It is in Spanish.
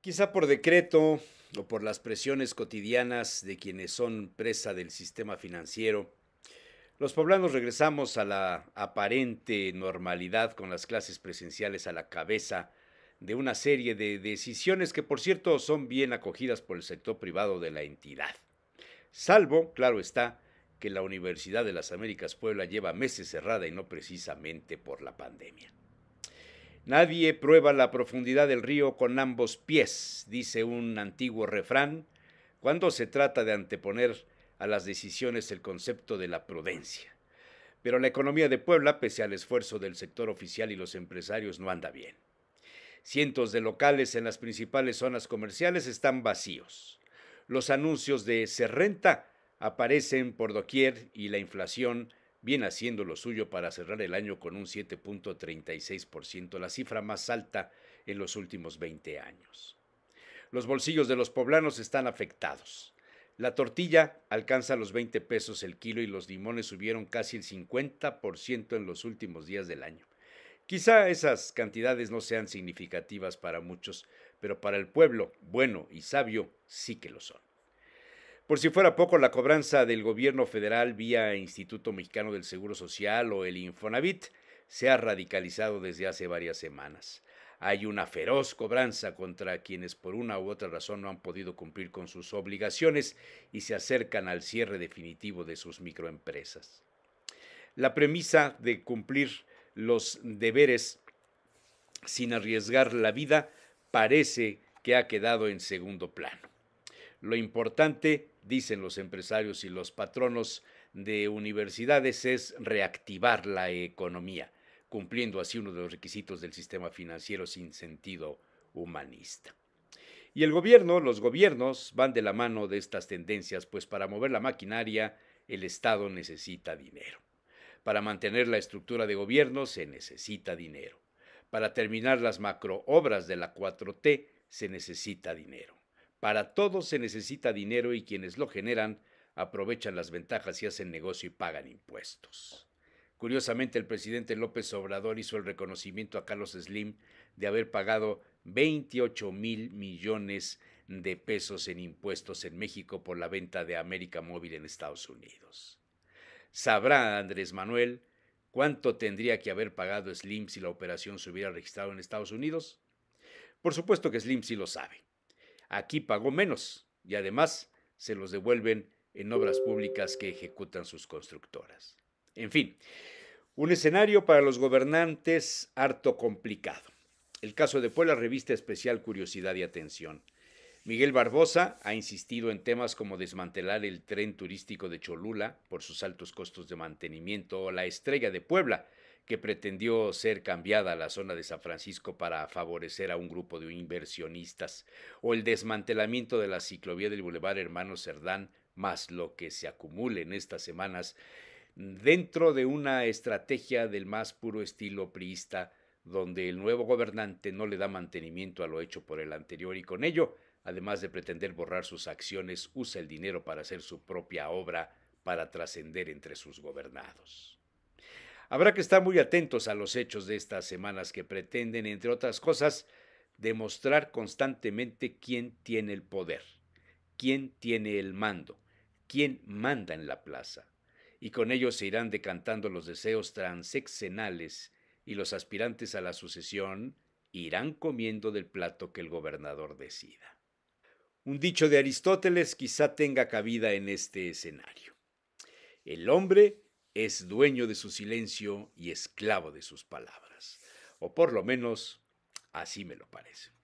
Quizá por decreto o por las presiones cotidianas de quienes son presa del sistema financiero, los poblanos regresamos a la aparente normalidad con las clases presenciales a la cabeza de una serie de decisiones que por cierto son bien acogidas por el sector privado de la entidad. Salvo, claro está, que la Universidad de las Américas Puebla lleva meses cerrada y no precisamente por la pandemia. Nadie prueba la profundidad del río con ambos pies, dice un antiguo refrán, cuando se trata de anteponer a las decisiones el concepto de la prudencia. Pero la economía de Puebla, pese al esfuerzo del sector oficial y los empresarios, no anda bien. Cientos de locales en las principales zonas comerciales están vacíos. Los anuncios de ser renta aparecen por doquier y la inflación viene haciendo lo suyo para cerrar el año con un 7.36%, la cifra más alta en los últimos 20 años. Los bolsillos de los poblanos están afectados. La tortilla alcanza los 20 pesos el kilo y los limones subieron casi el 50% en los últimos días del año. Quizá esas cantidades no sean significativas para muchos, pero para el pueblo bueno y sabio sí que lo son. Por si fuera poco, la cobranza del gobierno federal vía Instituto Mexicano del Seguro Social o el Infonavit se ha radicalizado desde hace varias semanas. Hay una feroz cobranza contra quienes por una u otra razón no han podido cumplir con sus obligaciones y se acercan al cierre definitivo de sus microempresas. La premisa de cumplir los deberes sin arriesgar la vida parece que ha quedado en segundo plano. Lo importante, dicen los empresarios y los patronos de universidades, es reactivar la economía cumpliendo así uno de los requisitos del sistema financiero sin sentido humanista. Y el gobierno, los gobiernos van de la mano de estas tendencias, pues para mover la maquinaria el Estado necesita dinero. Para mantener la estructura de gobierno se necesita dinero. Para terminar las macroobras de la 4T se necesita dinero. Para todo se necesita dinero y quienes lo generan aprovechan las ventajas y hacen negocio y pagan impuestos. Curiosamente, el presidente López Obrador hizo el reconocimiento a Carlos Slim de haber pagado 28 mil millones de pesos en impuestos en México por la venta de América Móvil en Estados Unidos. ¿Sabrá Andrés Manuel cuánto tendría que haber pagado Slim si la operación se hubiera registrado en Estados Unidos? Por supuesto que Slim sí lo sabe. Aquí pagó menos y además se los devuelven en obras públicas que ejecutan sus constructoras. En fin, un escenario para los gobernantes harto complicado. El caso de Puebla revista especial curiosidad y atención. Miguel Barbosa ha insistido en temas como desmantelar el tren turístico de Cholula por sus altos costos de mantenimiento o la estrella de Puebla, que pretendió ser cambiada a la zona de San Francisco para favorecer a un grupo de inversionistas, o el desmantelamiento de la ciclovía del Boulevard Hermano Cerdán, más lo que se acumule en estas semanas dentro de una estrategia del más puro estilo priista, donde el nuevo gobernante no le da mantenimiento a lo hecho por el anterior y con ello, además de pretender borrar sus acciones, usa el dinero para hacer su propia obra para trascender entre sus gobernados. Habrá que estar muy atentos a los hechos de estas semanas que pretenden, entre otras cosas, demostrar constantemente quién tiene el poder, quién tiene el mando, quién manda en la plaza y con ellos se irán decantando los deseos transexenales y los aspirantes a la sucesión irán comiendo del plato que el gobernador decida. Un dicho de Aristóteles quizá tenga cabida en este escenario. El hombre es dueño de su silencio y esclavo de sus palabras, o por lo menos así me lo parece.